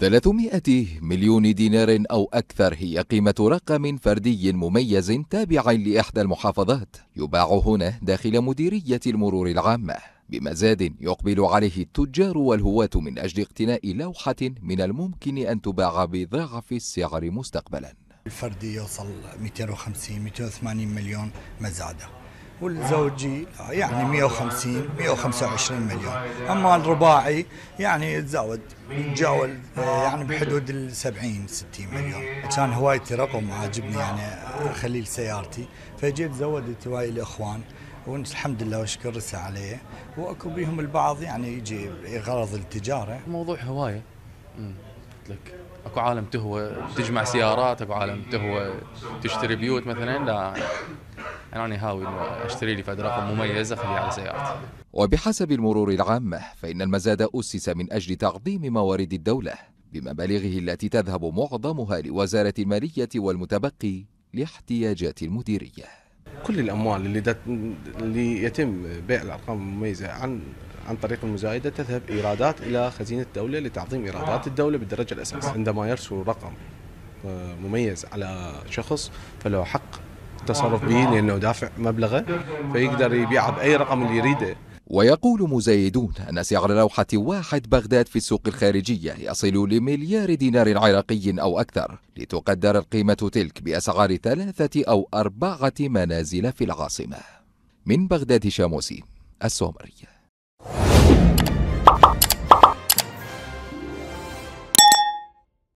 300 مليون دينار أو أكثر هي قيمة رقم فردي مميز تابع لإحدى المحافظات يباع هنا داخل مديرية المرور العامة بمزاد يقبل عليه التجار والهواة من أجل اقتناء لوحة من الممكن أن تباع بضعف السعر مستقبلا الفردي يوصل 250 280 مليون مزادة والزوجي يعني 150 125 مليون اما الرباعي يعني يتزاود يتجاول آه، يعني بحدود ال 70 60 مليون كان هوايتي رقم عاجبني يعني آه، خليل سيارتي فجيت زودت هواي الاخوان والحمد لله واشكر رسى عليه واكو بيهم البعض يعني يجي غرض التجاره موضوع هوايه قلت لك اكو عالم تهوى تجمع سيارات اكو عالم تهوى تشتري بيوت مثلا لا انا راني يعني هاوي اشتري لي فد رقم مميز اخليه على سيارتي وبحسب المرور العامة فإن المزاد أسس من أجل تعظيم موارد الدولة بمبالغه التي تذهب معظمها لوزارة المالية والمتبقي لاحتياجات المديرية كل الأموال اللي, دت... اللي يتم بيع الأرقام المميزة عن عن طريق المزايدة تذهب إيرادات إلى خزينة الدولة لتعظيم إيرادات الدولة بالدرجة الأساسية عندما يرسل رقم آه، مميز على شخص فله حق التصرف به لأنه دافع مبلغه فيقدر يبيع بأي رقم اللي يريده ويقول مزايدون أن سعر لوحة واحد بغداد في السوق الخارجية يصل لمليار دينار عراقي أو أكثر لتقدر القيمة تلك بأسعار ثلاثة أو أربعة منازل في العاصمة من بغداد شاموسي السومري